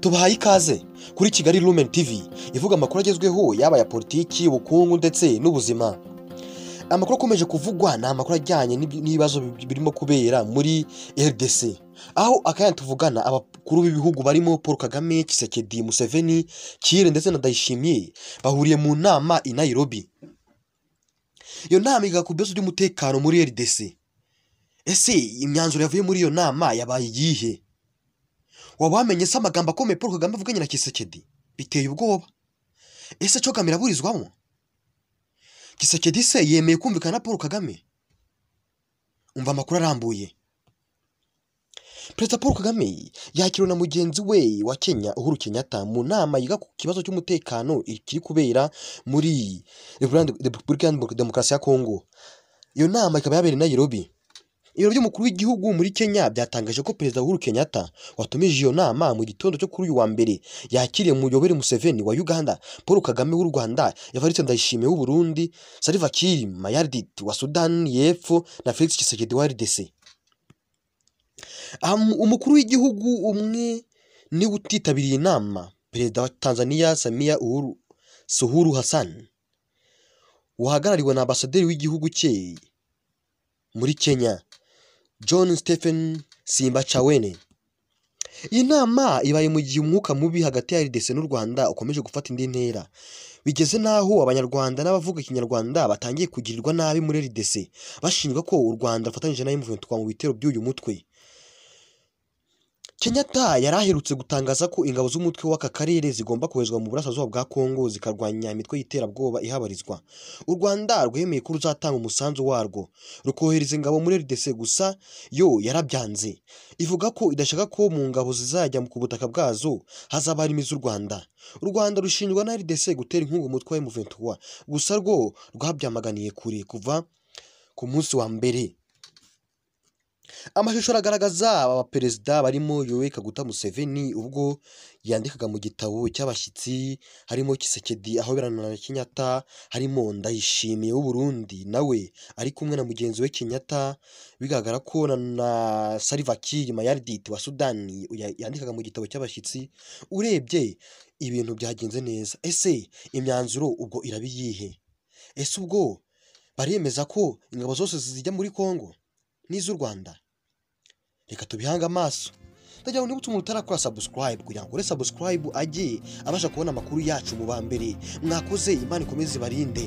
tubahaye ikaze kuri kigali Lumen TV ivuga amakuru agezweho yaba aya politiki ubukungu ndetse n'ubuzima amakuru akomeje kuvugwa ni amakuru ajyanye n'ibibazo birimo kubera muri rdc aho akanya tuvugana abakuru b'ibihugu barimo paul kagame kisekedi museveni kire ndetse na dayishimiye bahuriye mu nama i nairobi iyo nama iga ku bibazo by'umutekano muri rdc ese imyanzuro yavuye muri iyo nama yabaye iyihe waba wamenye se amagambo akomeye paul kagame avuganye na kisekedi biteye ubwoba ese cyo kamera aburizwamo kisekedi se yemeye kumvikana na paul kagame umva amakuru arambuye perezida paul kagame yakiriwe na mugenzi we wa kenya uhuru kenyatta mu nama yiga ku kibazo cy'umutekano kiri kubera muri repubulika demokarasi ya kongo iyo nama ikaba yabereye i nairobi Ibiro by'umukuru w'igihugu muri Kenya byatangaje ko Perezida w’uru Kenyatta watumije iyo nama mu gitondo cyo kuri uyu wa mbere yakiriye Yoweri Museveni wa Uganda, Paul Kagame w'u Rwanda, Evariste Ndayishimiye w'u Burundi, Salva Kiir Mayardit wa Sudani y'Epfo na Felix Tshisekedi wa RDC. Umukuru w'igihugu umwe ni utitabiriye inama, Perezida wa Tanzania Samia Uhuru Suluhu Hassan wahagarariwe na Ambasaderi w'igihugu cye muri Kenya John Stephen Simba Simbachawene. Iyi nama ibaye mu gihe umwuka mubi hagati ya RDC n'u Rwanda ukomeje gufata indi ntera, bigeze n'aho Abanyarwanda n'abavuga Ikinyarwanda batangiye kugirirwa nabi muri RDC, bashinjwa ko u Rwanda rufatanyije na m mu bitero by'uyu mutwe. Kenyatta yari aherutse gutangaza ko ingabo z'umutwe w'aka karere zigomba koherezwa mu burasirazuba bwa Kongo zikarwanya imitwe y'iterabwoba ihabarizwa. U Rwanda rwemeye ko ruzatanga umusanzu warwo rukohereza ingabo muri RDC gusa yo yarabyanze ivuga ko idashaka ko mu ngabo zizajya ku butaka bwazo hazaba harimo iz'u Rwanda. U Rwanda rushinjwa na RDC gutera inkunga umutwe wa m gusa rwo rwabyamaganiye kure kuva ku munsi wa mbere. Amashusho aragaragaza abaperezida barimo Yoweri Kaguta Museveni ubwo yandikaga mu gitabo cy'abashyitsi, harimo Kisekedi aho biranana na Kenyatta, harimo Ndayishimiye w'Uburundi nawe ari kumwe na mugenzi we Kenyatta, bigaragara ko na Salva Kiir Mayardit wa Sudani yandikaga mu gitabo cy'abashyitsi, urebye ibintu byagenze neza, ese imyanzuro ubwo irabiyihe. iyihe? Ese ubwo baremeza ko ingabo zose zijya muri Congo n'iz'u Rwanda? reka tubihange amaso ndagira ngo niba utuma utarakora sabusikarayibu kugira ngo ukore sabusikarayibu ajye abasha kubona amakuru yacu mu ba mbere mwakoze imana ikomeze ibarinde